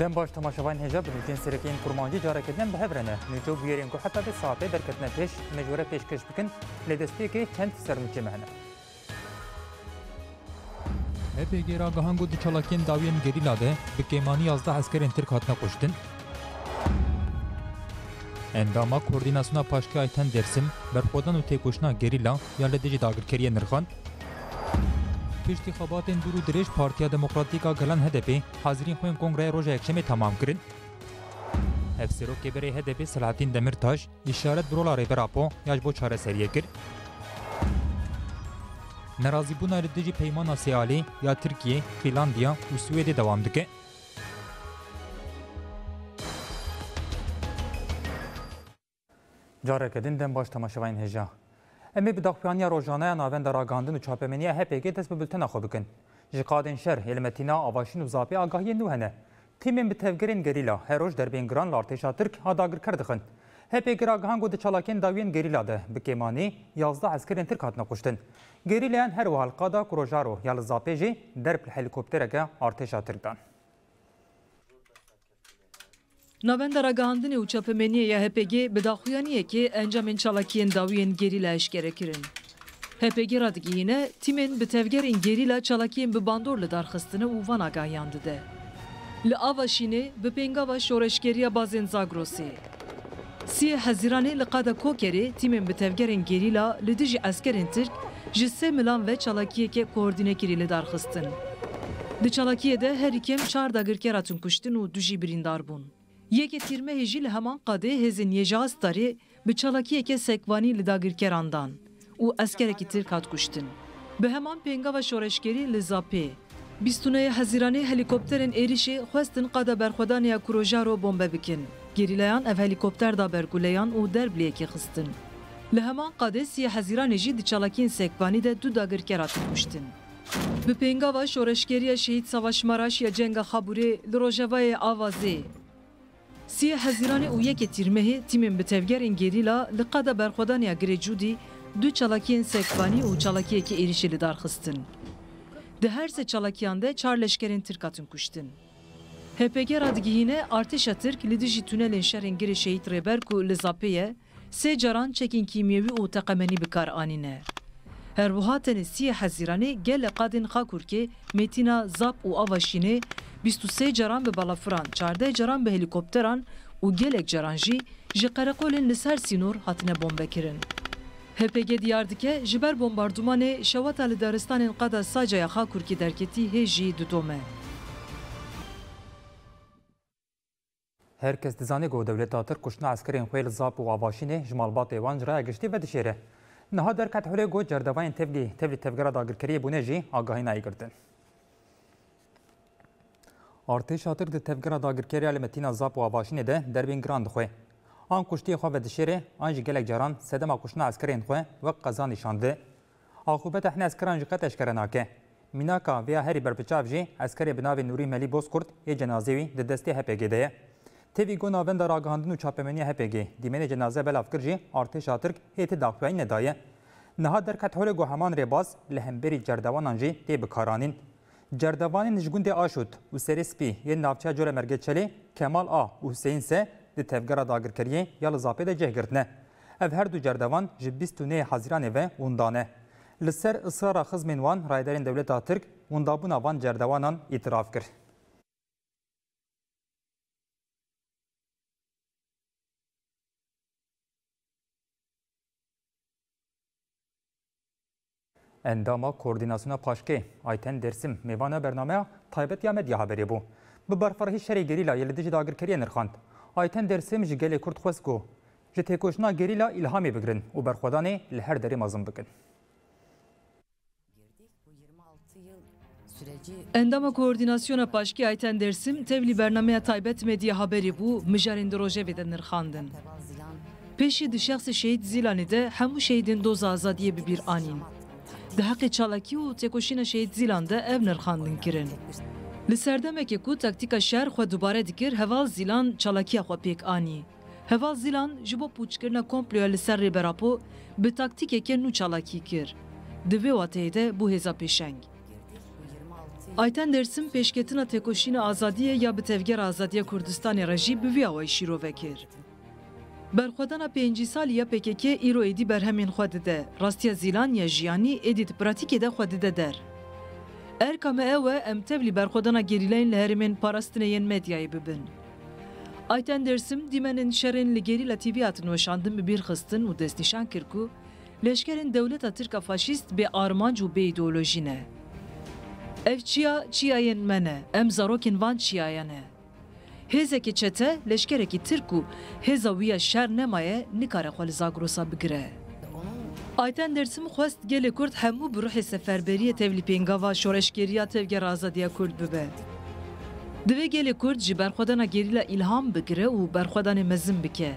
دنباش تماشاوان هجاب نوتين سرکین کرمانجی جاره کدن به هبرنه نوتو بیرین که حتی به ساعته برکتنه پیش مجوره پیش کش بکن لدستی که چند سرمچه مهنه HPG Ragahan Gudi daviyen gerilade bi kemani yazda askerin Türk hatına koştun. Endama koordinasyona paşki ayten dersim, berkodan öte koşuna gerila yerledeci dagirkeriye nırhan, پشتی خباتن درو درش پارتیا دموکراتیکا گلان هدپی حاضرین خوین کنگره روژه اکشمی تمام کرن افسرو که بری هدپی سلاحتین دمیرتاش اشارت برولا ریبراپو یاش بو چاره سریه کرد ناراضی بونا ردجی پیمانا سیالی یا ترکیه، فنلاندیا و سوئد دوام دکه. جارک دندن باش تماشاوین هجا Əmi budaqpiyaniya rojana navəndə raqandın uçapəmeniyə HPG dəs bu bültən axı bükün. Jiqadın şər helmetina avaşin uzapi agahiyyə nühənə. Timin bitevgirin gerila her roj derbin gran larteşa Türk hadagir kardixin. HPG raqan godu çalakin daviyen gerila de bi kemani yazda hezkirin Türk hatına kuştin. Gerilayan her vahalqada kurojaro yalızapeci derb helikoptereke arteşa Türk'dan. Նավենդարա գանդնի ու չապեմենի է հեպեգի բդախույանի եկի ենջամեն չալակի են դավի են գերիլա էշկերեքիրին։ Հեպեգի ռադգի ինը թիմեն բտևգեր են գերիլա չալակի են բբանդորլը դարխստնը ու վանագահյանdı դե։ Լավաշինի բպենգավա շորեշկերիա բազեն զագրոսի։ Սի հազիրանի լկադա կոքերի թիմեն բտևգեր են գերիլա լդիժի ասկեր են թիրկ jisse milan ve çalakiye koordine kirili darxıstin. Di çalakiye de her ikem çar da gırker atın kuştin u duji birindar bun. 120 هجی همان قده هزین یجاز داری به چالاکی که سکوانی لداگر کراندان او اسکر که ترکات کشتن به همان پینگا و شورشگری لزاپی 29 هزیرانی هلیکوپترین ایریشی خواستن قده برخودانیا کروژا رو بمبه بکن گریلیان اف هلیکوپتر دا برگولیان او دربلیه که خستن لهمان قده سی هزیرانی جی دیچالاکین سکوانی ده دو داگرکرات کشتن Bi pêngava şoreşkeriya şehit savaşmaraş ya cenga xaburê li Rojavayê avazê سی هزیران او یک تیرمه تیم بتفگرین گریلا لقد برخودانیا گریجودی دو چالاکیên sekvanî û çalakiyekî êrişê li dar xistin. Di her se çalakiyan de çar leşkerên Tirk hatin kuştin. HPG radigihîne artêşa Tirk li dijî tunelên şerên girê şehît Rêberk û li Zapêye sê caran çekên kîmyevî û teqemenî bi kar anîne. Her buhatenê siyê hezîranê Zap û Avaşînê 23 جران به بالافران 14 جران به هلیکوپتران و gelek caran jî ji Qereqolên li ser sînor hatine bombekirin. HPG diyar dike ji ber bombardımanê şewata li daristanên qada sacaya xa Kurkî derketî hê jî didome. Her kes dizanê got dewleta Tir kuştina eskerên xê li zap û avaşînê ji malbatê wan jiraya giştî ve dişêre. Niha derket holê got cerdevayên tevlî tevlî tevgera dagirkeriyê bûne jî agahî nayê girtin. ارتش هاتر د تفګرا داګرکری علمتینا زاپ او اباشینه ده دربین ګراند خو ان کوشتي خو د شری ان ګلک جران صدما کوشنا عسکرین خو و قزا نشانده عاقبت احنا عسکران جقه تشکرناکه میناکا ویا هری برپچاف جی عسکری بناوی نوری ملی بوسکورت ی جنازه وی د دسته هپګی ده تیوی گونا وند راگهاندن و چاپمنی هپگی دیمن جنازه بل افکر جی ارتش هاتر هیت داخوین ندایه نها در کتحول گوهمان ری باز لهمبری جردوانان جی دی بکارانین Cerdevanên nijgundê aşût û serê spî yên navçeya cora Mergeçelê Kemal A û Hüseyin Se di tevgera dagirkeriyê ya li zapê de ceh girtine. Ev her du cerdevan ji bîst û neyê Haziranê ve wendane. Li ser ısrara xizmên wan raydarên dewleta Tirk wendabûna van cerdewanan îtiraf kir. اندام کوردیناسیون پاشکی آیتن درسیم میوان برنامه تایبت یا مدیا خبری بو به برفرهی شری گریلا یل دیج داگرکری نرخاند آیتن درسیم جگل کورد خوست گو جتیکوشنا گریلا الهامی بگرن و برخودانی لهر دری مازم بکن Endama koordinasyona paşki ayten dersim tevli bernameye taybetmediği haberi bu mijarin drojevi'den nırxandın. Peşi di şahsi şehit zilani de hemu şehidin doza azadiye bir anin. Di heqê çalakî û têkoşîna şehîdîlan de ev nirxandin kirin. Li serdemekê ku taktika şer xwe dubare dikir heval zîlan çalakiya xwe pêk anî. Heval zîlan ji bo pûçkirina komploya li ser rêberapo bi taktikeke nû çalakî kir. Di vê wateyê de bu hêza pêşeng. Ayten Dersim pêşketina têkoşîna azadiye ya bi tevgera azadiya Kurdistanê re jî bi vî Berxwedana pêncîsaliya PKK îro êdî berhemên xwe dide. Rastiya Zîlanya jiyanî êdî di pratîkê de xwe dide der. Erka me ew e em tevlî berxwedana gerîleyên li herêmên parastineyên medyayê bibin. Ayten Dersim dîmenên şerên li gerî la TV hatin weşandin bi bîr xistin û destnîşan kir ku leşkerên dewleta Tirka faşîst bê armanc û bê îdeolojî ne. Ev çiya çiyayên van çiyayan هزکی چته لشکرکی ترکو هزه ویا شر نمایه نکاره خوال زاگروسا بگره آیتن درسم خوست گل کرد همو بروح سفربری تبلی پینگاوا شورشگریا تبگر آزادیا کرد ببه دوی گل کرد جی برخوادانا گریلا الهام بگره و برخوادان مزم بکه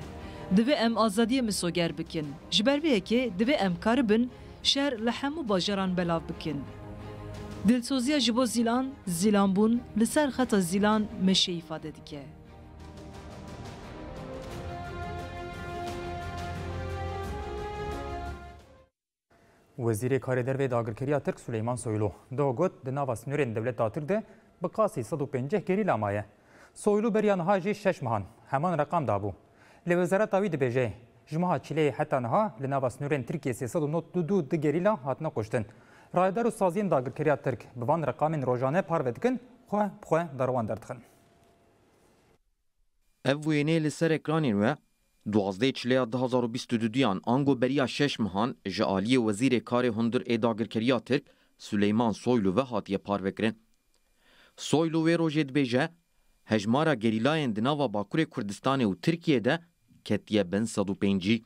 دوی ام ازادیه مسوگر بکن جبر که دوی ام کاربن شر لحمو باجران بلاو بکن Dilsoziya ji bo zîlan, zîlanbûn li ser xeta zîlan meşe îfade dike. Wezîrê Karê Derve Dagirkeriya Tirk Süleyman Soylu do got di nava sinûrên dewleta Tirk de bi qasî 150 gerîla maye. Soylu beriya niha jî şeş mihan heman reqam dabû. Lê wezareta wî dibêje ji miha çîleyê heta niha li nava sinûrên Tirkiyê 392 di gerîla hatine kuştin. رایدار و سازیên dagirkeriya Tirk bi van reqamên rojane parve dikin xwe bixwe derwan derdixin. Ev wênê li ser ekranên we دوازده چلیا 2022 آنگو بریا شش مهان جعالی وزیر کار هندر اداگرکریا ترک سلیمان سویلو و هاتیه پاروکرن. سویلو و روژید بیجه هجمارا گریلاین دناوا باکور کردستان و ترکیه ده کتیه بن 105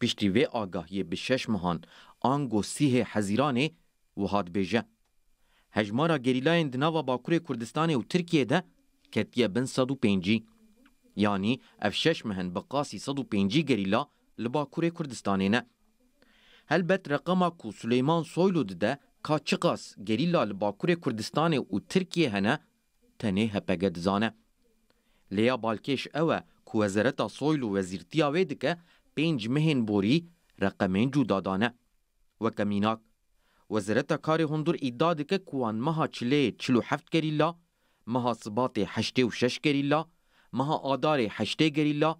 پیشتی و آگاهی به شش مهان آنگو سیه حزیرانه و هاتبêje. Hejmara gerîlayên di nava Bakurê Kurdistanê û Tirkiye de ketiye bin sed û pêncî. Yanî ev şeş mihin bi qasî sed û pêncî gerîla li Bakurê Kurdistanê ne. Helbet reqema ku Suleyman Soylu dide ka çi qas gerîla li Bakurê Kurdistanê û Tirkiye hene tenê hepege dizane. Lêya balkêş ew e ku Wezareta Soylu wezîrtiya wê dike pênc mehên borî reqemên cuda dane. Weke mînak وزارت کار هندور ادعا دکه کوان مها چله 47 گریلا مها سبات 86 گریلا مها آدار 8 گریلا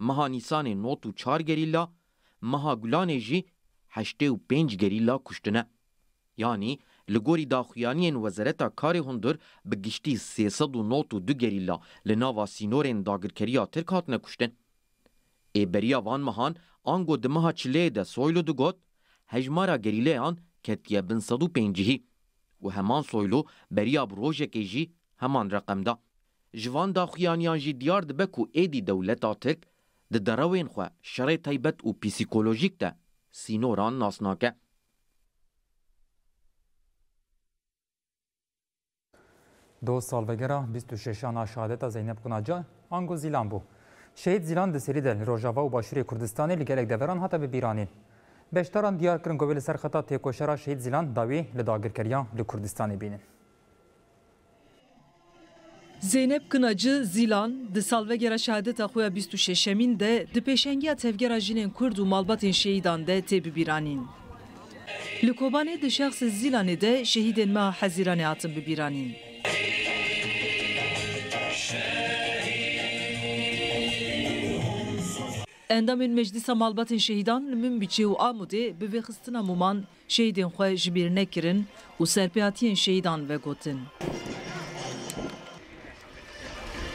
مها نیسان 94 گریلا مها گلان جی 85 گریلا کشتنه یعنی لگوری داخویانین وزارت کار هندور به گشتی 392 گریلا لناوا سینورین داگرکریا ترک هاتنه کشتن ای بریا وان مهان آنگو دمها چلیه ده سویلو دو گوت هجمارا گریله آن ketiye bin sad û pêncihî û heman soylo beriya bi rojekê jî heman reqemda. Ji van daxuyaniyan jî diyar dibe ku êdî dewleta Tirk di derewên xwe şerê taybet û psîkolojîk de sînoran nas nake. دو سالوگرا 26 انا شهادت زینب قناجا انگو زیلان بو شهید زیلان د سری د روجاوا او باشوری کوردستان لګلګ د وران هته به بیرانین بشتران دیار کرن گویل سر خطا تیکوشرا شهید زیلان داوی لداگرکریان لکردستانی بینن. Zeynep Kınacı Zilan, di salvegera şehadet axuya 26 emin de di peşengiya tevgera jinen kurdu malbatin şehidan de tebi biranin. Li Kobanê di şexs Zilanê de şehidên ma Hezîranê hatin bibîranin. Endamên Meclisa Malbatên şehidan, li Minbicê û Amûdê bi muman şehidin xwe ji bîr u û şehidan ve vegotin.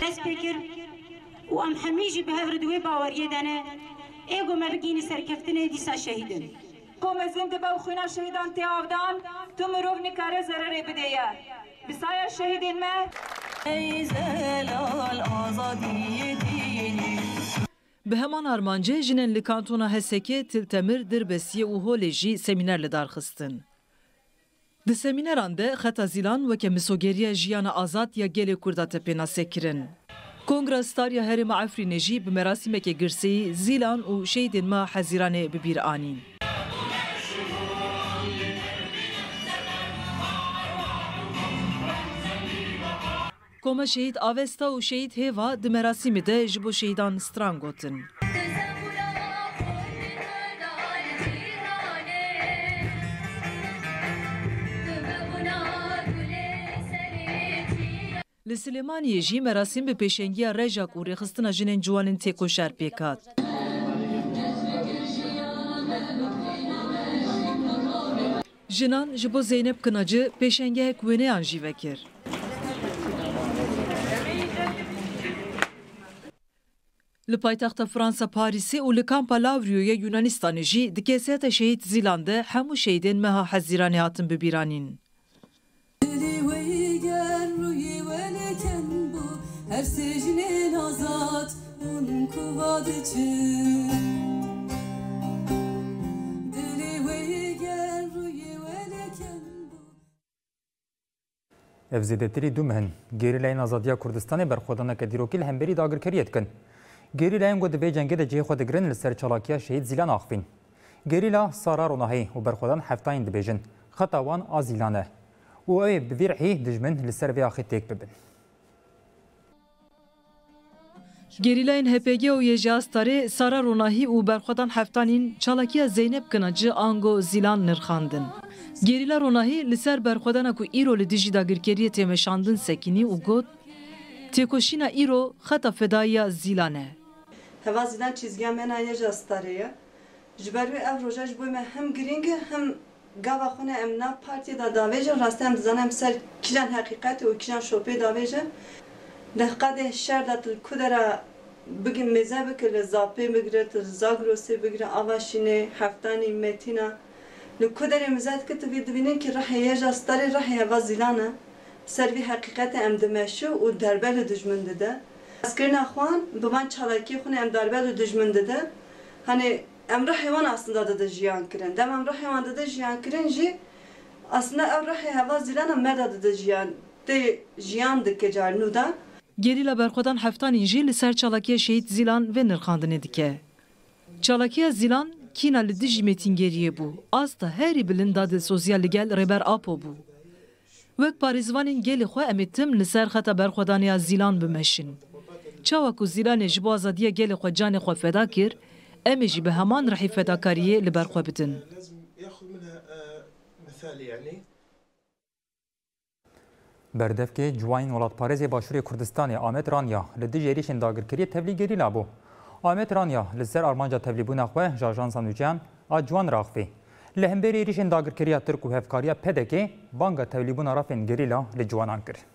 Destpêkir u am hamiji jî bi hevridûê baweriyê de ne êgo me bigînî Kome zinde be û xwîna şehîdan tê avdan, tu mirov nikare zererê bideye. Bisaya şehîdên me... Ey zelal azadiyê dînî Bi heman armancê jinên li kantona Hesekê, Tiltemir, Dirbesiye û Holê jî semîner li darxistin. Di semîneran de xeta zîlan weke misogeriya jiyana azad ya gelê Kurda tepêna sekirin. Kongres Starya Herêma Efrînê jî bi merasîmeke girseyî zîlan û şeydên ma hezîranê bibîr anîn. Koma şehit avesta u şehit heva di merasimê de ji bo şehîdan stran gotin. Li Silêmaniyê jî merasim bi pêşengiya reja ku rêxistina jinên ciwanên têkoşer pêk Jinan ji bo Zeynep Kınacı pêşengehek wêneyan jî vekir. Li paytexta Fransa Parisi û li kampa Lavriyoya Yunanistanê jî dikeseta şehîd Zîlan de hemû meha hezîranê hatın bibîranîn. Her sejne azat un kuvad için Evzedetirî dûm hin, gêrîleyên azadiya Kurdistanê berxwedaneke dîrokî li hemberî dagirkeriyê dikin. گریلا گوت به جنگ د جې خو د ګرن لسر چلاکیا شهید زیلان اخفین گریلا سارا رونهی و برخودان هفتاین دبیجن خطوان آزیلانه و اوی بویرحی دجمن لسر وی آخی تیک ببن گریلاین هپگی و یجی استاری سارا روناهی و برخودان هفتانین چالاکی زینب کناجی آنگو زیلان نرخاندن گریلا روناهی لسر برخودان اکو ایرو لدیجی داگرکری تیمشاندن سکینی و گوت تیکوشینا ایرو خطا فدایی زیلانه hevazidan çizgiyen mena yeca stareye. Jibervi ev roja jiboy me hem giringi hem gava xune emna partiye da daveje rastı hem dizan hem ser kijan hakikati o kijan şope daveje. Dehkade şerdat kudara bugün meze bikir zapê bigire til zagrosê bigire ava şînê heftanî metîna li kuderê mizet ki tu vê dibînin ki reheye ja starê reheya va zîlan e ser vî heqîqetê em dimeşû û derbelê dijmin Askerin Xwan baban van çalakî xun em darbel û dijmin Hani em rehê wan aslında dide jiyan kirin. Dem em rehê wan dide jiyan kirin jî aslında ev rehê heva zîlana me de dide jiyan. Tê jiyan dike car nû da. Gerîla berxwedan li ser çalakiya şehîd Zilan ve nirxandinê dike. Çalakiya Zilan kina li dijî metîngeriye bû. Az da her bilin dadı sosyal li gel rêber apo bu. Wek parêzvanên gelê xwe em êtim li ser xeta berxwedaniya Zilan bimeşin. چاوا کو زیلان جبو آزادیه گل خو جان خو فدا کر ام جی به همان رحی فداکاری لبر خو بدن بردفکه جوان ولات پارزی باشوری کردستان آمد رانیا لدجیریش انداگرکری تبلیگری لابو آمد رانیا لسر آرمانجا تبلیبون اخوه جاجان سانوچان آجوان راخفی لهم بری ریش انداگرکری ترک و هفکاریا پدکی بانگا تبلیبون رافین گریلا لجوانان کرد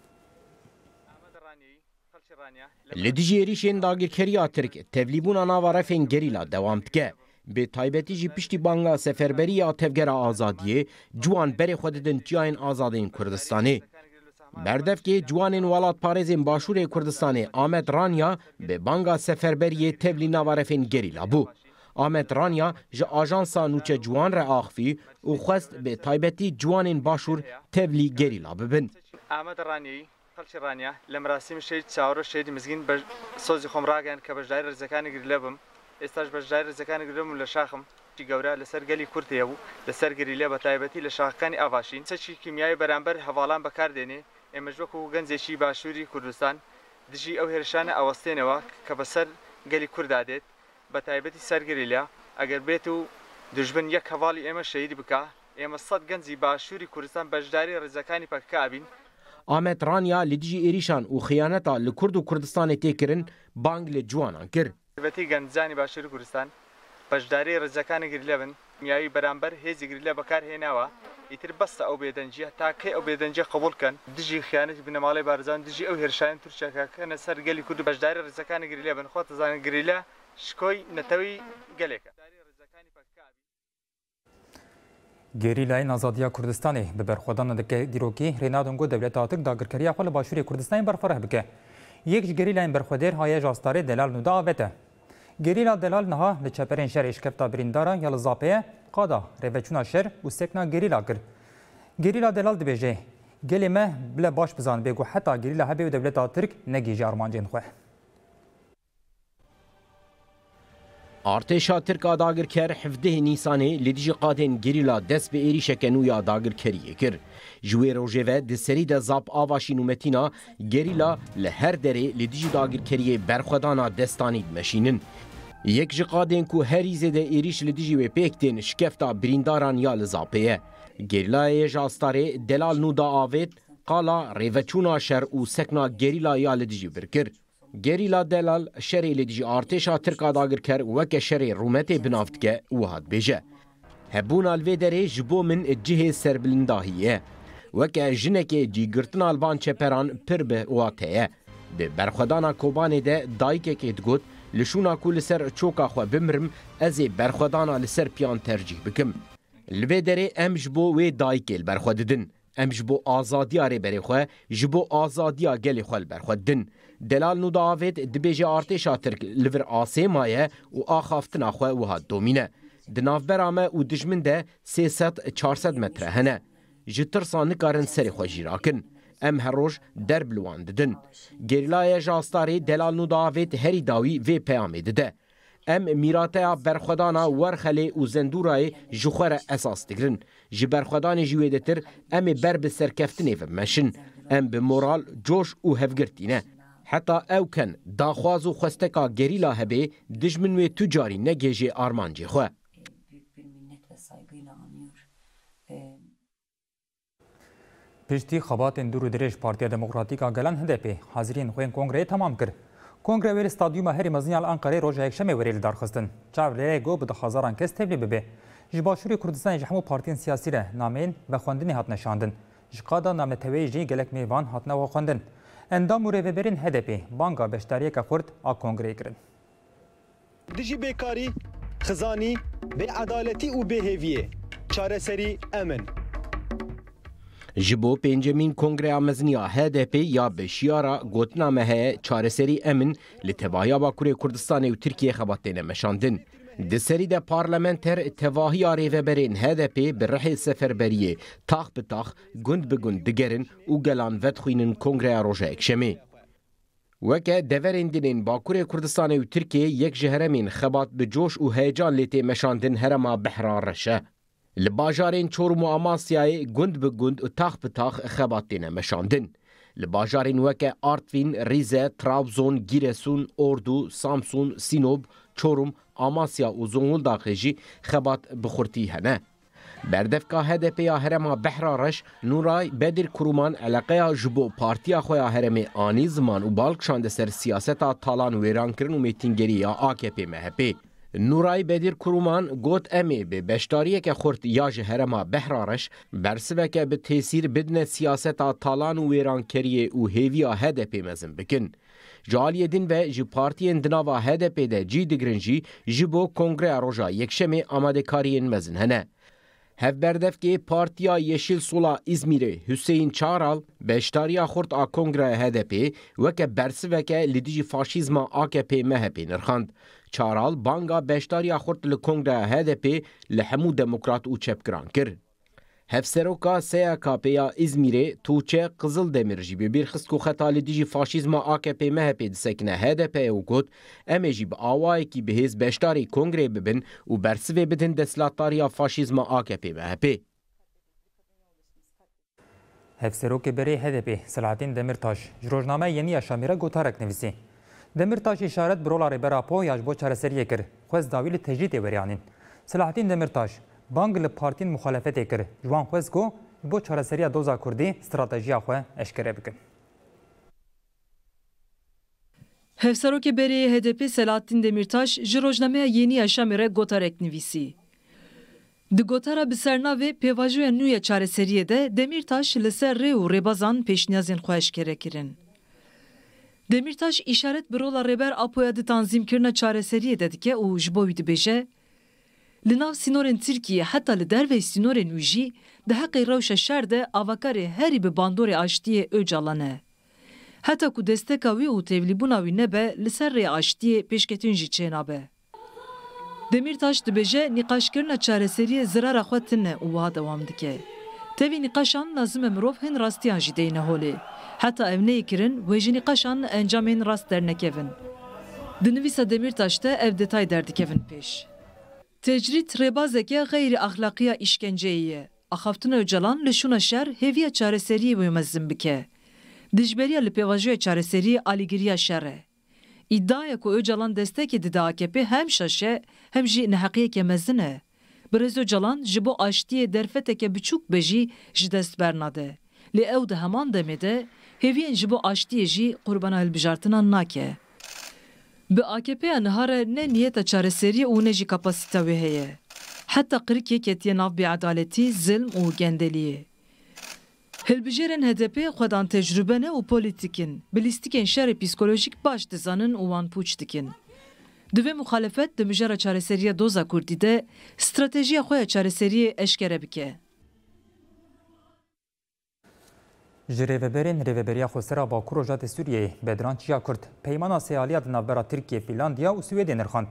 Li dijiyerî şên dagirkeriya Tirk tevlîbûna nava refên gerî la dewam dike. Bi taybetî jî piştî banga seferberiya tevgera azadiyê ciwan berê xwe didin çiyayên azadên Kurdistanê. Berdevkê ciwanên welat Parêzên Başûrê Kurdistanê Ahmet Ranya bi banga seferberiyê tevlî nava refên gerî la bû. Ahmet Ranya ji ajansa nûçe ciwan re axivî û xwest bi taybetî ciwanên Başûr tevlî gerî la bibin. Ahmet Ranyayî خەلکی ڕانیا لە مراسی شەی چاوەڕە شێدی مزگین بە سۆزی خۆمڕاگەن کە بەشدای ڕزەکانی گر لە بم ئێستاش بەشدای ڕزەکانی گرم لە شاخم چی گەورە لەسەر گەلی کورتەیە بوو لەسەر گری لە بە تایبەتی لە شاخەکانی ئاواشین چەچی کیمیایی بەرامبەر هەواڵان بەکاردێنێ ئێمەش وەکو گەنجێکی باشووری کوردستان دژی ئەو هێرشانە ئەوەستێنەوە کە بەسەر گەلی کووردادێت بە تایبەتی سەرگری لە ئەگەر بێت و دژبن یەک هەواڵی ئێمە شەید بک ئێمە سەد گەنجی باشووری کوردستان بەشداری ڕێزەکانی پەکابین ئامەترانیا لە دژی عێریشان و خیانەتا لە کورد و کوردستانی تێکردن بانگ لە جوانان کرد بەتی گەنجانی باشوور کوردستان بەشداری ڕزەکانی گر لەبن میاوی بەرامبەر هێزی گر لە بەکارهێناوە ئیتر بەستە ئەو بێدەنجە تاکەی ئەو بێدەنجە قبولکەن دژی خیانەتی بنەماڵی بارزان دژی ئەو هێرشانی تورکەکەکەنە سەر گەلی کورد بەشداری ڕزەکانی گر لێبن خۆ دەزانن گریلە شکۆی نەتەوەی گەلێکە گریلای آزادیا کوردستانی به برخوردان دکه دیروکی رینادون گو دولت آتک داگرکری خپل باشوری کوردستان برفره بکه یک گریلای برخوردر های جاستاری دلال نودا آبته گریلا دلال نها لچپرین شهر اشکفتا بریندارا یا لزاپه قادا روچونا شر و سکنا گریلا کر گریلا دلال دبیجه گلی مه بله باش بزان بگو حتی گریلا هبی و دولت آترک نگیجی ارمانجین خواه Artêşa Tirka dagirker hevdeh Nîsanê li dijî qadên gerîla dest bi êrişeke nû ya dagirkeriyê kir. Ji wê rojê ve di serî de zap avaşî nûmetîna gerîla li her derê li dijî dagirkeriyê berxwedana destanî dimeşînin. Yek ji qadên ku herî zêde êriş li dijî wê pêk tên şikefta birîndaran ya li zapê ye. Gerîlayê ji astarê delal nû da avêt qala rêveçûna şer û sekna gerîla ya li dijî birkir. Gerîla Delal şerê lêk jî artêşa Tirka dagir ker weke şerê Rûmetê binav dike û hat bêje. Hebûna li vê derê ji bo min cihê serbilindahî ye. Weke jinekê cîgirtina alban çeperan pir bi watê ye. Bi berxwedana Kobanê de dayikekê digot, li şûna ku li ser çoka xwe bimirim ez ê berxwedana li ser piyan tercih bikim. Li vê derê em ji bo wê dayikê li berxwe didin. Em ji bo azadiya rêberê xwe ji bo azadiya gelê xwe li berxwe didin. دلال نو داوید دبیجه ارتشا ترک لور آسیمایه و آخافتن اخوه وها دومینه. د نافبرامه او دجمن ده 300 400 متره هنه. جتر سانکارن سری خو جیراکن. ام هروش در بلوان ددن. گریلای جاستاری دلال نو داوید هری داوی و پیامه دده. ام میراته برخدانا ورخلی او زندورای جوخره اساس دگرن جی برخدان جویدتر ام بر به سرکفتنه و مشن ام به مورال جوش او هفگرتینه heta ew ken daxwaz û xwesteka gerîla hebe dijmin wê tu carî negêje armancê xwe. Piştî xebatên dûr û dirêj Partiya Demokratîka Gelan HDP hazirên xwên kongreyê tamam kir. Kongre wêrê stadyuma herî mezinyal Ankarê roja yekşemê wêrê li darxistin. Çavleyê got bi hezaran kes tevlî bibe. Ji başûrê Kurdistanê ji hemû partiyên siyasî re nameyên ve xwendinê hat neşandin. Ji qada nameteweyê jî gelek mêvan hatine xwendin. Endamû rêveberên HDP banga beşdariyeka xurt a kongreyê kirin. Dijî bêkarî, xizanî, bêedaletî û bêhêviyê çareserî em in. Ji bo pêncemîn kongreya mezniya HDP ya beşiyara gotina me heye çareserî em in li tevahiya Bakurê Kurdistanê û Tirkiye xebatêne meşandin. Di serî de parlamenter tevahiya rêveberên HDP bi rehê seferberiyê tax bi tax gund bi gund digerin û gelan vedxwînin Kongreya Roja Ekşemê. Weke deverên dinên Bakurê Kurdistanê û Tirkiye yek ji heremên xebat bi coş û heyecan lê tê meşandin herema Behran Reşe. Li bajarên Çorum û Amasyayê gund bi gund û tax bi tax xebat têne meşandin. Li bajarên weke Artvin, Rize, Trabzon, Giresun, Ordu, Samsun, Sinob, Çorum, amasiya û Zonguldak daxê jî xebat bixurtî hene. Berdevka HDP-ya herema Behra Reş, Nuray Bedir Kuruman eleqeya ji bo partiya xwe ya heremê anî ziman û balkşande ser siyaseta talan wêrankirin û mêtingeriya AKP-MHP. Nuray Bedir Kuruman got em ê bi beşdariyeke xurt ya ji herema Behra Reş bersiveke bi têsîr bidine siyaseta talan û wêrankeriyê û hêviya HDP mezin bikin. Jaliyedin ve ji partiyen dinava HDP de cî digirin jî ji bo amade roja yekşemê amadekariyên mezin hene. Hevberdevkê Partiya Yeşil Sola İzmirê Hüseyin Çaral, beşdariya xurt a Kongre HDP weke bersiveke li dijî faşizma AKP MHP nirxand. Çaral banga beşdariya xurt li Kongre HDP li demokrat uçep çepkiran kir. Hevseroka SYKP'ya İzmirê Tuğçe Kızıldemir jî bi bîrxist ku xeta li dijî faşîzma AKP MHP disekine HDP'ye û got em ê jî bi awayekî bihêz beşdarê kongrê bibin û bersivê bidin destlatariya faşîzma AKP MHP. Hevserokê berê HDP Selahattin Demirtaş ji rojname yeniya Şamîrê gotarek nivîsî. Demirtaş îşaret bi rola rêbera Poyaj bo çareseriyê kir, xwez dawî li tecrîdê weryanîn. Selahattin Demirtaş بانگ li partîn muxalefetê kir. Ciwan xwest ku bo çareseriya doza Kurdî stratejiya xwe eşkere bikin. HDP Selahattin Demirtaş ji yeni Yenî Yaşamê re gotarek nivîsî. Di gotara bi sernavê pêvajoya nû ya çareseriyê de Demirtaş li reu rebazan û rêbazan pêşniyazên kirin. Demirtaş işaret bi rola apoyadı Apoya di tanzîmkirina çareseriyê de dike û ji لناو سینورن ترکیه حتی لدروی سینورن اوجی ده حقی روش شر ده آوکاری هری به باندور آشتی اوجالانه. حتی که دستکا وی او تیولیبونا وی نبه لسر ری آشتی پیشکتین جی چینابه. Demirtaş dibêje nîqaşkirina çareseriyê zirara xwe tune û wiha dewam dike. Tevî nîqaşan lazim mirov hin rastiyan jî deyne holê. Heta ev neyê kirin, wê jî nîqaşan encamên rast dernekevin. Di nivîsa Demirtaş de ev detay derdikevin Tecrit rebazeke gayri ahlakiya işkenceyi. Axaftina Öcalan li şuna şer heviya çareseriye buyumazdım bike. Dijberiya li pevajoya çareseriye aligiriya şerre. İddiaya ku Öcalan destek edi da AKP hem şaşe hem jî neheqiye kemezzine. Birez Öcalan ji bo aştiye derfeteke biçûk bejî ji bernade. Li ew de heman demê de jibo ji bo aştiye jî qurbana hilbijartinan nake. Bi AKP'ya nihare ne niyeta çareseriye û ne jî kapasîta wê heye. Heta qirikê ketiye nav bêedaletî, zilm û gendeliyê. Hilbijêrên HDP xwedan tecrübe ne politikin, bilîstikên şerê psîkolojik baş dizanin û wan pûç dikin. Di vê muxalefet di mijara çareseriya doza Kurdî de stratejiya xwe eşkere bike. جریوبرین ریوبریا خسرا با کروجات سوریه بدران چیا کرد پیمانا سیالیات نابرا ترکیه فینلاندیا و سوئد نرخاند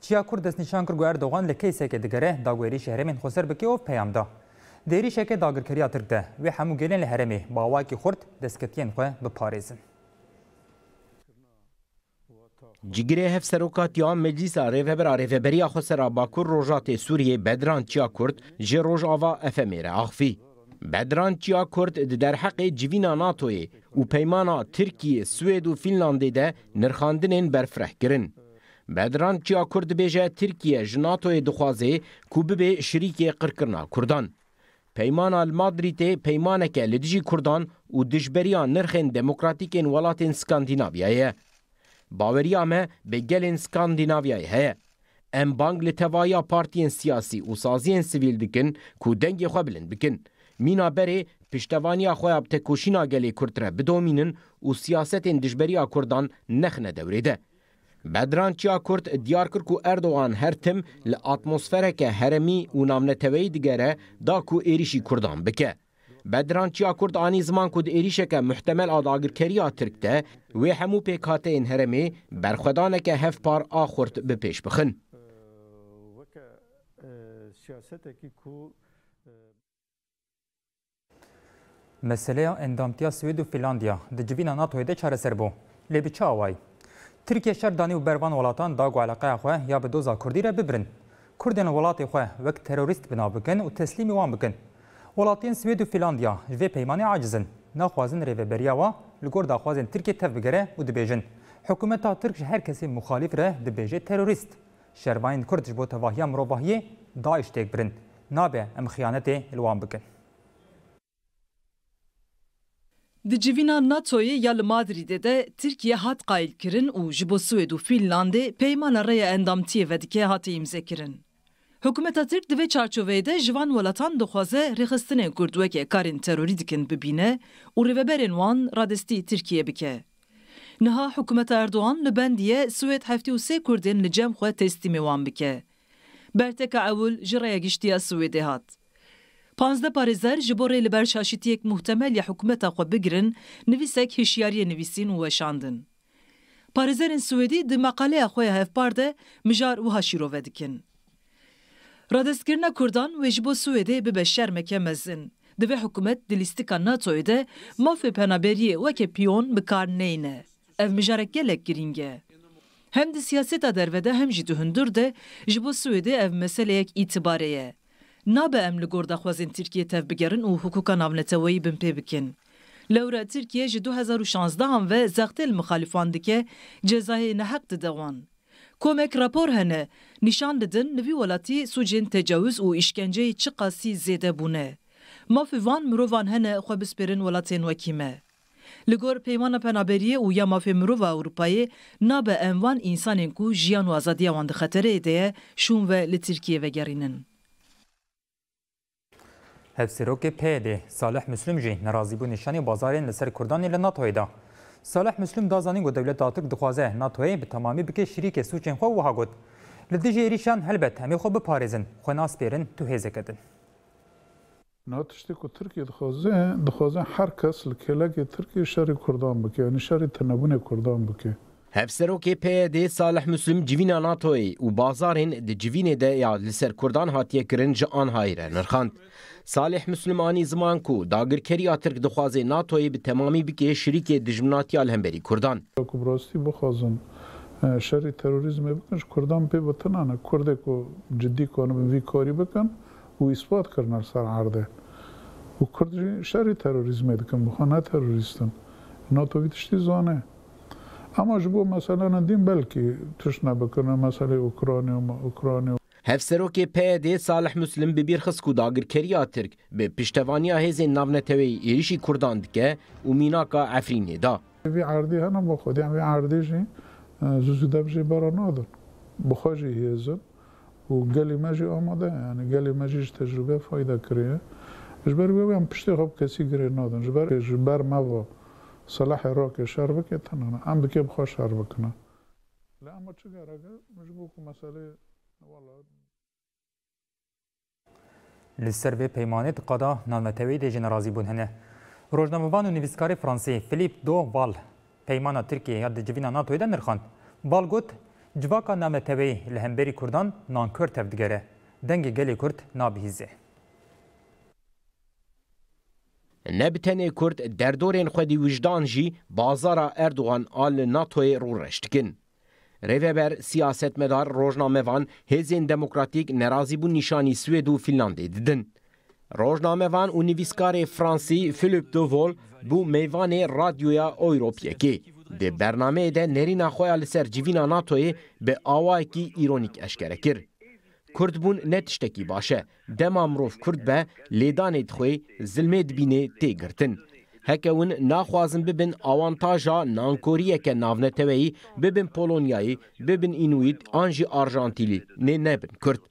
چیا کرد دست نشان کرد اردوغان لکی سکه دگره داگوری شهرمین خسر بکی و پیام دا دیری شکه داگرکریا ترک ده و همو گلین لحرمی با واکی خورد دستکتین خواه بپارزن جگری هف سروکاتیا مجلس ریوبر ریوبریا خسرا با کروجات سوریه بدران چیا کرد جروج آوا افمیره اخفی Bedrançiya Kurd di derheqê civîna NATOyê û peymana Tirkiye, Swêd û Fînlandê de nirxandinên berfireh kirin. Bedrançiya Kurd dibêje Tirkiye ji NATOyê dixwaze ku bibe şirîkê qirkirina Kurdan. Peymana li Madridê peymaneke li dijî Kurdan û dijberiya nirxên demokratîkên welatên Skandinavyayê. Baweriya me bi gelên Skandinavyayê heye. Em bang li tevaya partiyên siyasî û saziyên sivîl dikin ku dengê xwe bilind bikin. Mîna berê piştevaniya xwe ya tekoşîna gelê Kurd re bidomînin û siyasetên dijberiya Kurdan nexne dewrê de. Bedrançiya Kurd diyar kir ku Erdoğan her tim li atmosfereke heremî û namneteveyî digere da ku êrişî Kurdan bike. Bedrançiya Kurd anî ziman ku di êrişeke muhtemel adagirkeriya Tirk de wê hemû pêkhateyên heremê berxwedaneke hevpar a Xurt bi pêş bixin. Euh, euh, siyaseteke ku euh, مسئله اندامتیا سوئد و فینلاندیا د جوینا ناتو د چاره سر بو لبی چاوای ترکیه شر دانی و بروان ولاتان دا گو علاقه خو یا به دوزا کردی را ببرن کردن ولات خو وک تروریست بنا بکن و تسلیم وان بکن ولاتین سوئد و فینلاندیا و پیمانی عاجزن نخوازن ریوبریا و لګور دا خوازن ترکیه تف بګره و دبیجن حکومت ترک هر کسی مخالف را دبیجه تروریست شرواین کردش بو تواهی امرو داعش تک برن نابه ام خیانت الوان بکن Dicivina NATO'yu yalı Madrid'de de Türkiye hat qayil kirin u edu Finlandi peymana reya endamtiye vedike hati imze imzekirin. Hükümeta Türk dive çarçoveyde jivan velatan doxwaze rexistine gurdweke karin terörî dikin bibîne û rêveberên wan radestî Tirkiye bike. Niha hükümeta Erdoğan li bendiye Swêd heftî û sê Kurdên li cem xwe testîmê wan bike. Berteka ewil ji reya giştiya Swêdê hat. پانزده پارێزەر ji bo rê li ber şaşîtiyek muhtemel ya hikûmeta xwe bigirin nivîsek hişyariye nivîsîn û weşandin. Parêzerên Swêdî di meqaleya xwe ya hevpar de mijar wiha şîrove dikin. Radestkirina Kurdan wê ji bo Swêdê bibe şermeke mezin. Divê hikûmet di lîstika NATOyê de mafê penaberiyê weke piyon bi kar neyne. Ev mijarek gelek giring e. Hem de siyaseta dervede hem jî di hundur de ji ev meseleyek nabe em li gor daxwazên Tirkiye tev bigerin û hukuka navneteweyî bin pê bikin. Lewre Tirkiye ji 2016 ve zextê li mixalîfan dike cezayê neheq didewan. Komek rapor hene nişan didin li vî welatî sucên tecawüz û îşkenceyê çi qasî zêde bûne. Mafê van mirovan hene xwe bispêrin welatên wekî me. Li gor peymana penaberiye û ya mafê mirova Ewropayê nabe envan însanên ku jiyan û azadiya wan di xeterê de ve li Tirkiye vegerînin. هفسروک پیده صالح مسلم جی ناراضی بو نشانی بازارین لسر کردانی لناتوی دا صالح مسلم دازانی گو دولت آترک دخوازه ناتوی به تمامی بکه شریک سوچین خواه وها گود لدیجی ایریشان هلبت همی خواه بپارزن خواه ناس بیرن تو هیزه کدن ناتشتی که ترکیه دخوازه دخوازه هر کس لکلک ترکیه شهر کردان بکه یعنی شهر تنبون کردان بکه هفسروکê PYD Salih Müslim civîna NATOyê û bazarên di civînê de ya li ser Kurdan hatiye kirin ji Anhayê re nirxand. Salih Müslim anî ziman ku dagirkeriya Tirk dixwazê NATOyê bi temamî bike şirîkê dijminatiya li hemberî Kurdan. Ku rastî bixwazin e, şerê terorîzmê bikin ji Kurdan pê bitinane Kurdê ku ciddî konin vî korî bikin û îsbat kirin her ser erdê. Û Kurd jî şerê terorîzmê dikin bixwe ne terorîstin. NATO vî tiştî zane. Ama bu meselenin değil belki tüşne bakırına mesele Ukrayna Ukrayna Hevserokê PYD e Salih Müslim bi bîrxis ku dagirkeriya Tirk bi piştevaniya hêzên navneteweyî êrişî Kurdan dike û mînaka Efrînê da. Vî erdî hene bi xwedî vê erdê jî zûzûdeb jî bera nadin. Bi xwe jî hêzin û gelê me jî amade yani gelê me jî ji tecrübe fayda kiriye. Ji ber wê em piştê xwe bi kesî girê nadin ji ber ji ber meva. صلاح roke şerbeke tanana. Am dike bxo şerbekna. La ama çigaraga mecbu ku mesele valla Li ser vê peymanê qada nalmetewê de jin razî bûn hene. Rojnamevan û nivîskarê Fransî Philippe Doval peymana Tirkiye ya di civîna NATOyê de nirxand. Bal got civaka nametewê li hemberî Kurdan nankör tevdigere. Dengê gelê Kurd nabihîze. نبتنه کرد دردورین خودی وجدان جی بازار اردوغان آل ناتوی رو رشتکن. Revber siyasetmedar rojnamevan hezên demokratik nerazî bû nîşanî Swêd û Finlandê didin. Rojnamevan û nivîskarê Fransî Philip de Vol bû meyvanê radyoya Ewropyekê. Di bernameyê de nerîna xwe ya li ser civîna NATOyê bi awayekî îronîk eşkere kir. کرد بون نتشتکی باشه کوردبوون کرد باشە دەما مرۆڤ کورد دبینه تی گرتن زلمێ دبینێ تێگرتن. هەکەون ناخوازن ببن ئاوانتاژا نانکۆریەکە ناونەتەوەی ببن پۆلۆنیایی ببن ئینویت ئانژی ئارژانتیلی نێ نەبن کورد.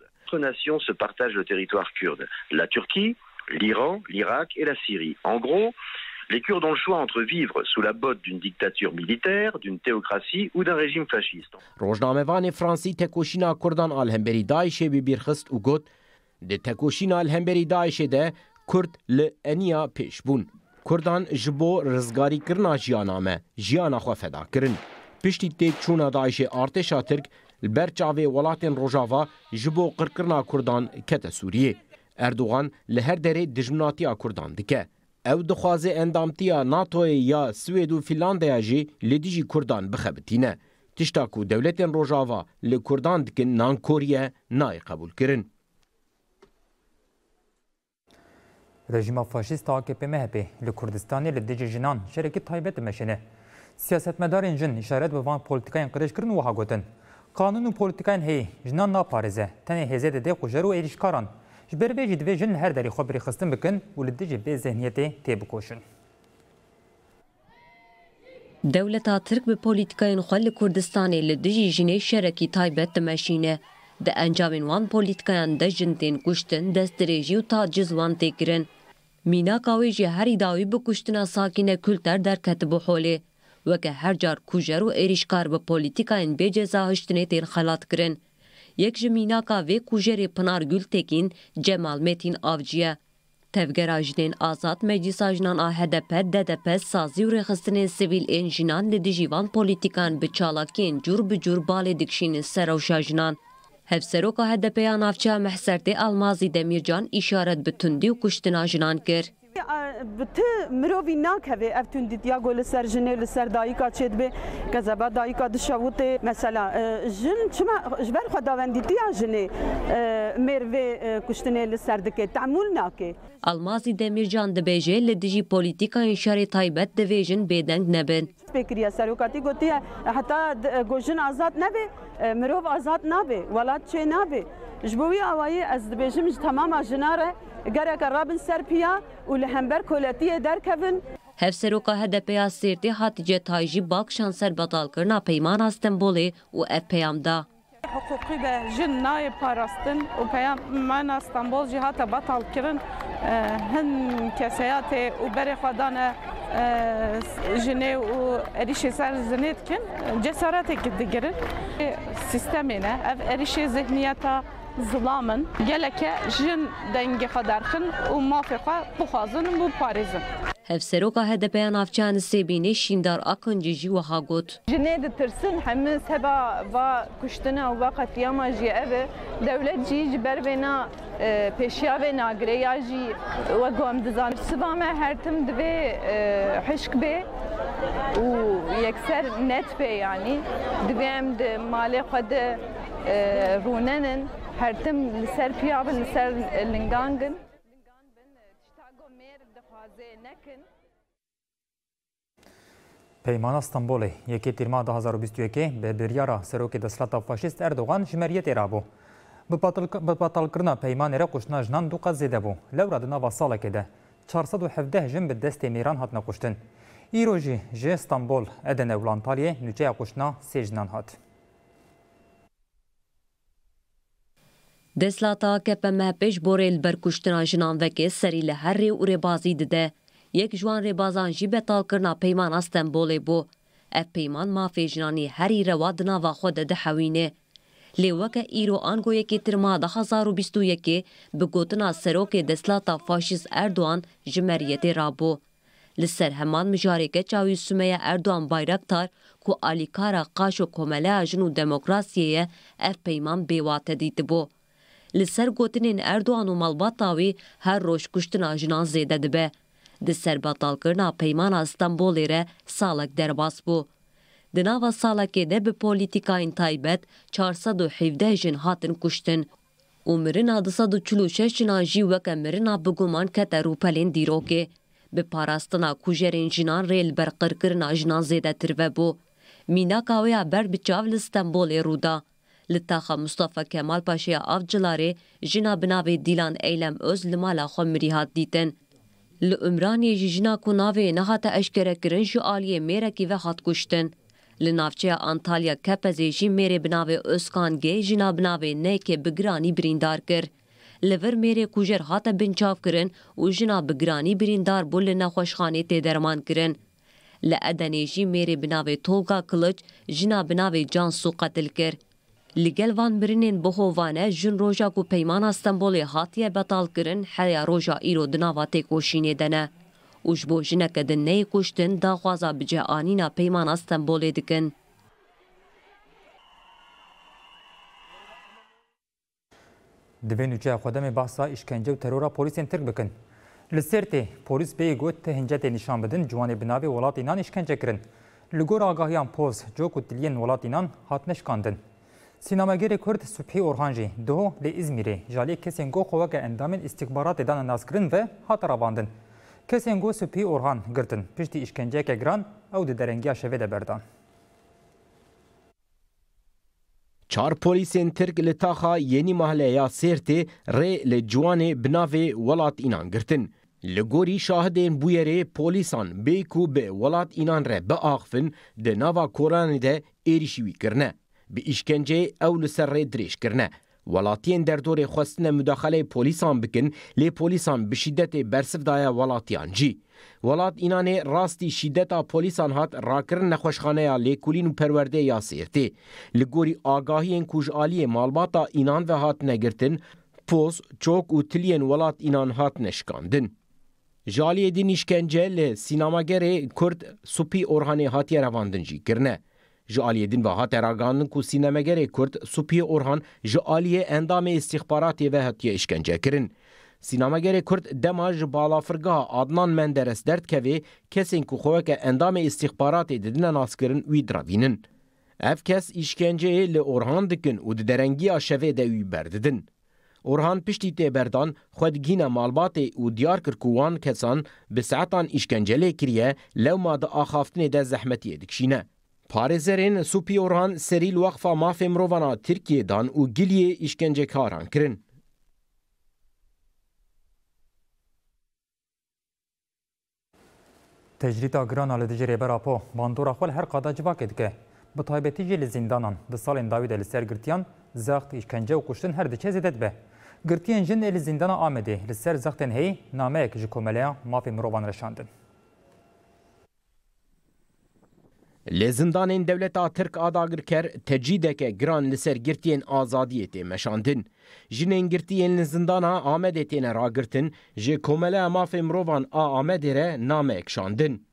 nations se partagent le territoire kurde, la Turquie, l'Iran, l'Irak et la Syrie. En gros, Les Kurdes ont le choix entre vivre sous la botte d'une dictature militaire, d'une théocratie ou d'un régime fasciste. Rojnamevanê Fransî tekoşîna Kurdan a hemberî bir bibîrxist û got di tekoşîna hemberî Daişê de Kurd li eniya pêş Kurdan jibo bo rizgarîkirina jiyana me jiyana xwe feda kirin. Piştî tê çûna Daişê artêşa Tirk li ber Rojava jibo bo Kurdan kete Suriye. Erdoğan li her derê dijminatiya Kurdan dike. ew dixwaze endamtiya NATOyê ya Swêd û Finlandya jî li dijî Kurdan bixebitîne. Tişta ku dewletên Rojava li Kurdan dikin nankoriye nayê qebul kirin. Rejima faşîst AKP MHP li Kurdistanê li dijî jinan şerekî taybet meşine. Siyasetmedarên jin işaret bi van politikayên qirêjkirin wiha gotin. Kanun û politikayên heyî jinan naparêze, tenê hêzê dede qujer û êrişkaran ji ber vê jî dibêjin her derê xwe birêxistin bikin û li dijî bê zehniyetê têbikoşin. Dewleta Tirk bi polîtikayên xwe li Kurdistanê li dijî jinê şerekî taybet dimeşîne. Di encamên wan polîtikayan de jin tên kuştin, destdirêjî û taciz wan têkirin. Mînaka wê jî herî dawî bi kuştina sakîne külter derketi bi holê. Weke her car kujer û êrîşkar bi polîtikayên bêceza hiştinê tên xelat kirin. Yekji minaka ve kujerê Pınar Gültekin, Cemal Metin Avcı'ya Tevgera jinên azad meclisa jinan a HDP, DDP, sazî û rêxistinên sivîl ên jinan li dijîvan politikan bi çalakiyên cur bi cur balê dikşînin ser rewşa jinan. Hevseroka Demircan işaret bi tundî û kuştina kir. ته مروی ناکوي افتون دیدیا گل سر جنې لسر دایکا چید به کذبا دایکا د شوت مثلا جن چما جبر خداوندی دیا جنې مروی کشتنې لسر دکې تعامل ناکې المازی دمیرجان د بیجه ل دیجی پولیټیکا اشاره تایبت د ویژن بيدنګ نبن فکریه سروکاتی گوتیه حتی گوجن آزاد نبه مرو آزاد نبه ولات چه نبه جبوی آوایی از دبیجم تمام جناره گرک رابن سرپیا و لهمبر کولتی درکوین Hev seroka HDP'ya sirdi Hatice Tayji Bakşan serbatal kırna peyman Astembolê û ev peyamda. Hukukî de jin nayê parastin û peyamana Stambol jî hata batal kirin e, hin keseyatê û berê xwe dane e, jinê û erişê ser zinê dikin cesaretekî digirin. Sistemê ev erişê zihniyeta ظلام geleke jin dengê xwe derxin û bu xwe bu û parêzin. Hevseroka HDP'ya navçeyan Sebinê Şindar Akincî jî wiha got. Ji nê ditirsin seba va kuştina û va qetiyama jî ev e dewlet jî ji ber vê na e, pêşiya ya jî we ku em me her tim divê e, hışk be û yekser net be yani. divê em di malê xwe de rûnenin هرتم لسر پیاب لسر لنگانگن پیمان استانبول یکی تیر ماه 2021 به بریارا سروک دسلطا فاشیست اردوغان جمریه تیرا بو ببطل کرنا پیمان را قشنا جنان دو قد زیده بو لورا دنا وصاله کده 417 جن به دست میران هاتنا قشتن ایروژی جه استانبول ادن اولانتالیه نوچه قشنا سی جنان هات د سلاتا کپ ام پېش بورې برکوشتنا جنان وکې سری له هرې اورې بازی دده یک جوان ری بازان جی بتا کرنا پیمان استنبول بو اف پیمان ما فیجنانی هری روا دنا و خود ده حوینه لیوک ایرو آنگو یکی ترما ده هزار و بیستو یکی به گوتنا سروک دسلاتا فاشیز اردوان جمریت رابو لسر همان مجارکه چاوی سمیه اردوان بایرکتار کو آلیکارا قاش و کومله جنو دموکراسیه اف پیمان بیواته دیده بو li ser gotinên Erdoğan û malbata wî her roj kuştina jinan zêde dibe. Di serbatalkirina peymana Stenbolê re salek derbas bû. Di nava salekê de bi polîtîkayên taybet 417 jin hatin kuştin û mirina disa du çilû şeş jinan jî weke mirina biguman kete rûpelên dîrokê. Bi parastina kujerên jinan rê li ber qirkirina jinan zêdetir ve bû. Mînaka wê ya ber bi çav Littaxa Mustafa Kemal Paşa'ya av cilarê jina binavê Dîlan Eylem Öz li mala xwe mirî hat dîtin. Li Ümraniyê jî jina ku navê nehate eşkerekirin ji aliyê mêrekî ve hat kuştin. Li navçeya Antalya Kepezê jî mêrê binavê Özkan G jina binavê Nekê bi giranî birîndar kir. Li vir mêrê kujer hate binçav kirin û jina bi giranî birîndar bû li nexweşxanê tê derman kirin. Li Kılıç jina binavê Cansu qetil kir. لگل وان برینین بخوانه جن روژا کو پیمان استنبولی هاتیه بطال کرن حیا روژا ایرو دناوا تکوشینه دنه. اوش بو جنک دنه کشتن دا خوازا بجه آنینا پیمان استنبولی دکن. دوین اوچه خودم بحثا اشکنجه و ترورا پولیسین ترک بکن. لسرتی پولیس بی گوت تهنجت نشان بدن جوان بناوی ولاتینان اشکنجه کرن. لگور آگاهیان پوز جو کتلیین ولاتینان هات نشکاندن. Sinemagerê Kurd Subhi Orhan jî diho li İzmîrê jaliyê kesên goh xwe weke endamên îstîkbaratê dana nazkirin ve hat ravandin. Kesên got Subhi Orhan girtin piştî îşkenceyeke giran ew di derengiya şevê de berdan. Çar polisên Tirk li taxa Yeni Mahalleya Sêrtê rê li ciwanê binavê welat înan girtin. Li gorî şahidên bûyerê polîsan bê ku bi welat înan re biaxivin di nava koranê de êrişî wî kirine. به ئیشکنجێ ئەو لەسەر ڕێ درێژکردە. وڵاتیان دەردۆرێ خواستنە مداخلەی پۆلیسان بکن لێ پۆلیسان بشیدەتێ بەرسفدایە وڵاتیان جی. وڵات ئینانێ ڕاستی شیدەتا پۆلیسان هات ڕاکردن نەخۆشخانەیە لێکولین و پەروەردە یاسیرتێ. لە گۆری ئاگاهیان کوژعالیە ماڵباتا ئینان بە هات نەگرتن، پۆس چۆک و تلیەن وڵات ئینان هات نشکاندن. ژالیێ دینیشکەنجە لە سیناماگەرێ کورد سوپی ئۆرهانێ هاتیە ڕەواندنجی کردە. Ji aliyê din ve hate raganin ku sînemegerê Kurd Supî Orhan ji aliyê endamê istihbaratê ve hatiye işkencekirin. Sînamegerê Kurd dema ji balafirgeha Adnan Menderes derdkevê kesên ku xeweke endamê istihbaratê didine naskirin wî diravînin. Ev kes îşkenceyê li Orhan dikin û di derengiya şevê de wî berdidin. Orhan piştî têberdan xwedgîna malbatê û diyar kir ku wan kesan bi saetan îşkencelê kiriye lewma di axaftinê de zehmetiyê dikişîne. Parêzerên Supyorhan serî li wexfa mafê mirovana Tirkiyêdan û Giliyê îşkencekaran kirin. تجریتا گرانا لدجی ریبر اپو باندورا خوال هر قادا جواکه دکه به تایبتی جی لزیندانان ده سالین داوید لسر گرتیان زخت ایشکنجه و کشتن هر دچه زیدت به گرتیان جن لزیندانا آمده لسر زختن هی نامه یک جکوملیا مافی مروان رشاندن Lezindanên devleta Tirk adagir ker tecîdeke giran li ser girtiyên azadiyê tê meşandin. Jinên girtiyên li zindana Amedê têne ragirtin, ji komeleya mafê mirovan a Amedê re nameyek şandin.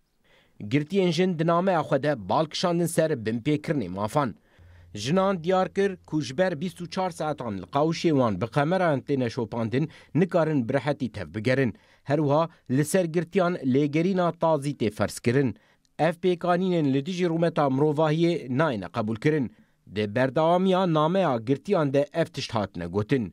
Girtiyên jin di nameya xwe de balkişandin ser binpêkirinê mafan. Jinan diyar kir ku ji ber 24 saetan li qawşê wan bi qemerayan têne şopandin nikarin bi rehetî tev bigerin. Her wiha li ser girtiyan lêgerîna tazî tê ferskirin. kirin. اف پێکانینên li dijî rûmeta mirovahiyê nayne qebulkirin. Dê berdawamiya nameya girtiyan de ev tişt hatine gotin.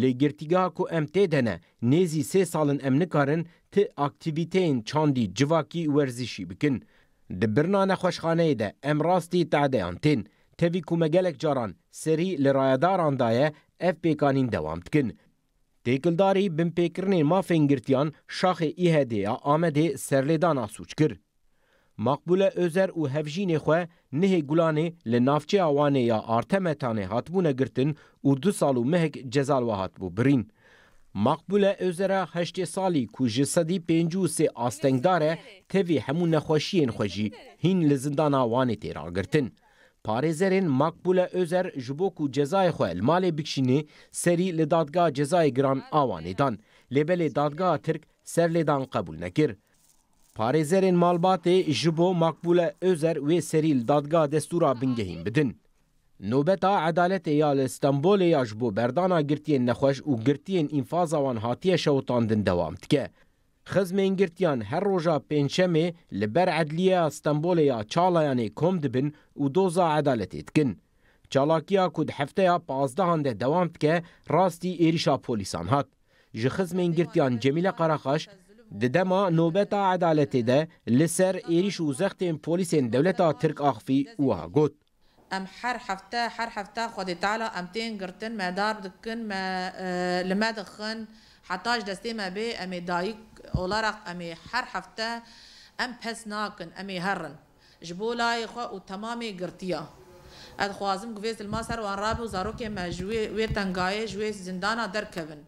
Lê girtîgeha ku em tê dene nêzî sê salin em nikarin ti aktivîteyên çandî civakî werzîşî bikin. Di birna nexweşxaneyê de em rastî tedeyan tên. Tevî ku me gelek caran serî li rayedaran daye ev pêkanîn dewam dikin. Têkildarî binpêkirinên mafên girtiyan şaxê İHDya Amedê serlêdana sûç kir. مقبوله اوزر او هفجین خو نه گلانه لنافچه اوانه یا آرتمتانه هاتبونه گرتن او دو سالو مهک جزال وهات بو برین. مقبوله اوزرا هشت سالی کو جسدی پینجو سه آستنگداره تیوی همون نخوشین خوشی هین لزندانا وانه تیرا گرتن. پارێزerên Makbule Özer ji bo ku cezayê xwe malê bikşînê serî li dadga cezayê giran awanê dan. Lêbelê dadga Tirk ser lêdan qebul nekir. Parêzerên malbatê ji bo Makbule Özer wê serîl dadga destûra bingehîn bidin. Nobeta edaletê ya li Stenbolê ya ji bo berdana girtiyên nexweş û girtiyên înfaza wan hatiye şewtandin dewam dike. Xizmên girtiyan her roja pênçemê li ber edliyeya Stenbolê ya çalayanê kom dibin û doza edaletê dikin. Çalakiya ku di hefteya pazdahan de dewam dike rastî êrişa polîsan hat. Ji xizmên girtiyan Cemile Qaraxaş ددما نوبتا عدالت ده لسر ایریش و زختین پولیسین دولتا ترک آخفی وها گوت ام حر حفتا حر حفتا خودي تعالى ام تين قرتن ما دار دكن ما آه لما دخن حطاج دستي ما بی امي دايك اولارق امي حر حفتا ام پس ناکن امي هرن جبولای خو گرتیا اد خوازم گویز الماسر وان رابو زاروکی ما جوي ويتنقاي جوی زندانا دركبن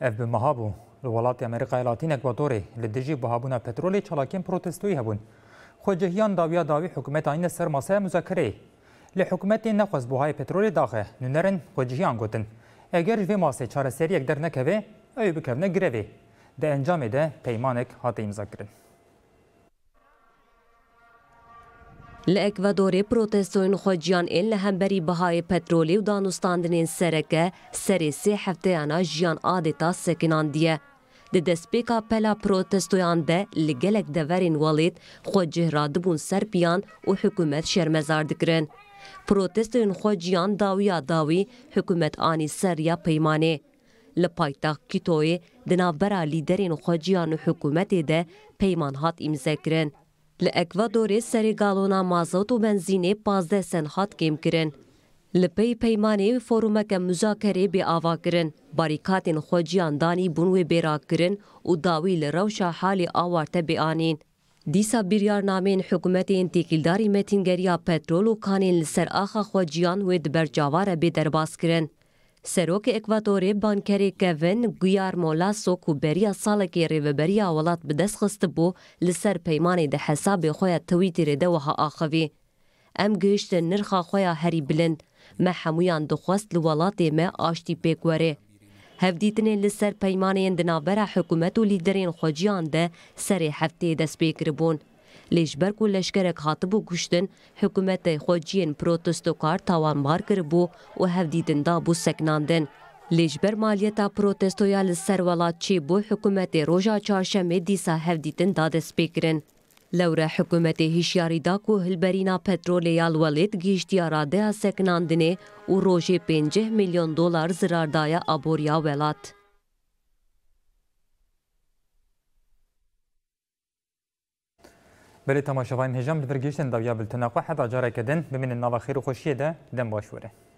اف به مهابو لولات امریکای لاتین اکواتوری لدجی بهابونا پترولی چالاکین پروتستوی هبون خو جهیان داویا داوی حکومت آین سر ماسه مذاکره له حکومت نخواست بوهای پترولی داخه نونرن خو جهیان گوتن اگر جوی ماسه چاره سری یک در نکوه او بکرنه گروه ده انجام ده پیمانک هات امضا کردن لەکڤدۆرێ پرۆتستۆین خۆجییان ئێن لە هەمبەری بەهای پەترۆلی و دانوستاندنێن سەرەکە سەری سێ هەفتەیانە ژیان ئادێتا سەکناندیە. Di destpêka pela protestoyan de li gelek deverên welêt xwe cihra dibûn serpiyan û hikûmet şermezar dikirin. Protestoyên xwe ciyan dawiya dawî hikûmet anî ser ya peymanê. Li paytaxt Kîtoyê di navbera lîderên xwe ciyan û hikûmetê de peyman hat îmzekirin. Li Ekvadorê serê galona mazot û benzînê pazde sen hat kêm kirin. Li pey peymanê forumeke muzakerê bê ava kirin, barîkatên xweciyan danî bûn wê bêra kirin û dawî li rewşa halê awarte bê anîn. Dîsa biryarnamên hikûmetên têkildarî metîngeriya petrol û kanên li ser axa xweciyan wê di ber cavara bê derbas kirin. سەرۆک ئەکواتۆری بانکەری کەڤن گویارمۆلاسۆ و بەریە ساڵێکی ڕێوەبەریا وڵات بەدەستخست بوو لەسەر پەیمانی دە حەسابی خۆیان تەویتی رێدەوەها ئاخەوی. ئەم گەیشتە نرخا خۆیان هەری بلند مە هەمویان دخواست لە وڵاتی مە ئاشتی پێکوەرێ. هەفدیتنێ لەسەر پەیمانەیەن دنابەرە حکوومەت و لیدرین خۆجیان دە سەری هەفتەیە دەستپێکربوون. لیجبر کو لشکرک هاتبو گشتن حکومت خوجین پروتستوکار تاوانبار کربو و هفدیدن دا بو سکناندن. لیجبر مالیتا پروتستویا لسر ولات چی بو حکومت روژا چارشمه دیسا هفدیدن دا دست بکرن. لوره حکومت هشیاری دا کو هلبرینا پترول یال ولید گیشتیارا ده سکناندنه و روژه 5 میلیون دلار زراردایا ابوریا ولات. بلی تماشاوان هجام لبرگیشتن داویا بلتنا خو حتا جارا کدن بمن نوا خیر خوشیه ده دن باشوره